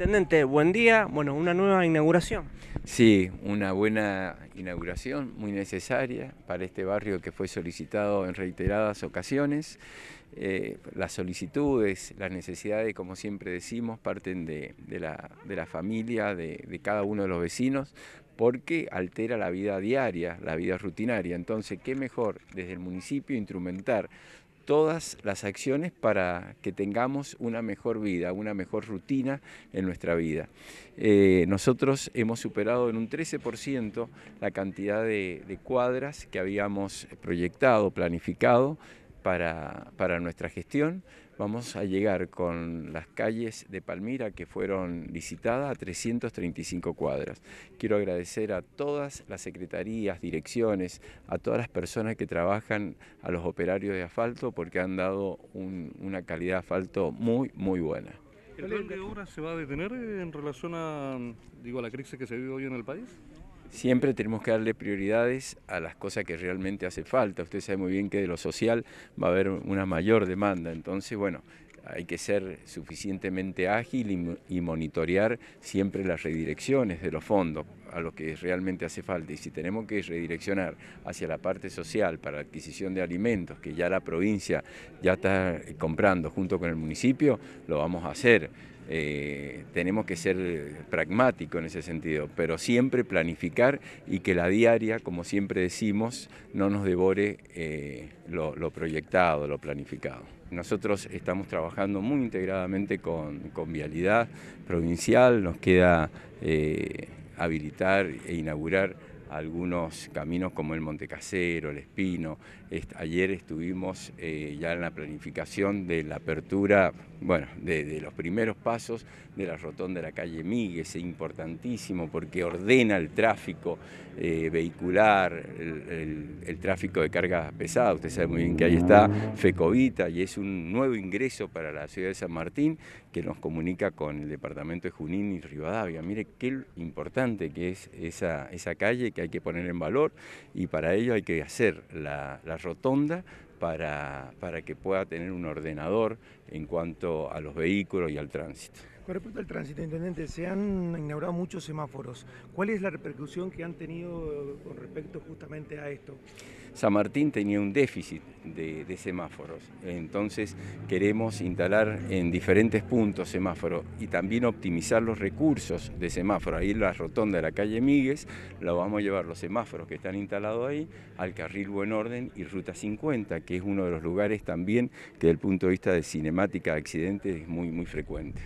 Intendente, buen día. Bueno, una nueva inauguración. Sí, una buena inauguración, muy necesaria para este barrio que fue solicitado en reiteradas ocasiones. Eh, las solicitudes, las necesidades, como siempre decimos, parten de, la, familia, de cada uno de los vecinos, porque altera la vida diaria, la vida rutinaria. Entonces, ¿qué mejor desde el municipio instrumentar todas las acciones para que tengamos una mejor vida, una mejor rutina en nuestra vida. Eh, nosotros hemos superado en un 13% la cantidad de, cuadras que habíamos proyectado, planificado para nuestra gestión vamos a llegar con las calles de Palmira que fueron licitadas a 335 cuadras. Quiero agradecer a todas las secretarías, direcciones, a todas las personas que trabajan, a los operarios de asfalto, porque han dado una calidad de asfalto muy, muy buena. ¿El plan de obra se va a detener en relación a, digo, a la crisis que se vive hoy en el país? Siempre tenemos que darle prioridades a las cosas que realmente hace falta. Usted sabe muy bien que de lo social va a haber una mayor demanda. Entonces, bueno, hay que ser suficientemente ágil y, monitorear siempre las redirecciones de los fondos a lo que realmente hace falta. Y si tenemos que redireccionar hacia la parte social para la adquisición de alimentos, que ya la provincia ya está comprando junto con el municipio, lo vamos a hacer eh, tenemos que ser pragmáticos en ese sentido, pero siempre planificar y que la diaria, como siempre decimos, no nos devore eh, lo, proyectado, lo planificado. Nosotros estamos trabajando muy integradamente con, vialidad provincial, nos queda eh, habilitar e inaugurar algunos caminos como el Casero, el Espino. ayer estuvimos eh, ya en la planificación de la apertura, bueno, de, los primeros pasos de la rotonda de la calle es importantísimo porque ordena el tráfico eh, vehicular, el, tráfico de cargas pesadas, Usted sabe muy bien que ahí está Fecovita y es un nuevo ingreso para la ciudad de San Martín que nos comunica con el departamento de Junín y Rivadavia. Mire qué importante que es esa, esa calle que que hay que poner en valor y para ello hay que hacer la, rotonda para, para, que pueda tener un ordenador en cuanto a los vehículos y al tránsito. Con respecto al tránsito, Intendente, se han inaugurado muchos semáforos. ¿Cuál es la repercusión que han tenido con respecto justamente a esto? San Martín tenía un déficit de, semáforos. Entonces queremos instalar en diferentes puntos semáforos y también optimizar los recursos de semáforos. Ahí en la rotonda de la calle Migues, lo vamos a llevar los semáforos que están instalados ahí al carril Buen Orden y Ruta 50, que es uno de los lugares también que desde el punto de vista de cinemática de accidentes es muy, muy frecuente.